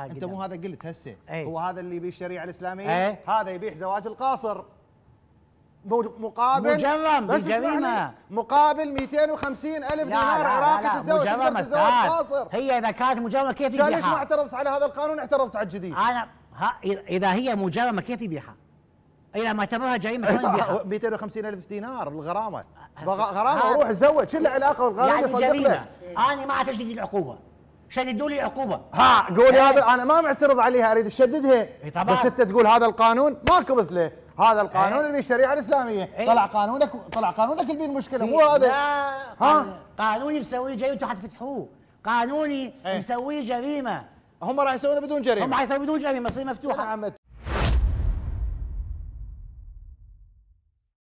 آه، انت مو هذا قلت هسه ايه؟ هو هذا اللي يبيه الشريعه الاسلاميه ايه؟ هذا يبيح زواج القاصر مقابل مجرم بس بجريمه مقابل 250 الف دينار عراقي تزوج مجرم تتزوج قاصر هي كانت مجرمه كيف يبيعها؟ ليش ما اعترضت على هذا القانون اعترضت على الجديد؟ انا ها اذا هي مجرمه كيف يبيعها؟ اذا ما اعتبرها جريمه شلون طيب، يبيعها؟ 250 الف دينار الغرامه غرامه روح تزوج شو العلاقه بالغرامه يعني جريمه انا ما اعتقد العقوبه شددوا لي عقوبه ها قولي يعني هذا انا ما معترض عليها اريد اشددها إيه، طبعا بس انت تقول هذا القانون ماكو مثله هذا القانون إيه. اللي الشريعه الاسلاميه إيه. طلع قانونك طلع قانونك اللي المشكله مو هذا ها قانوني مسويه جاي انتم حتفتحوه قانوني مسويه جريمه هم راح يسوونه بدون جريمه هم راح يسوونه بدون جريمه مصير مفتوحه نعم.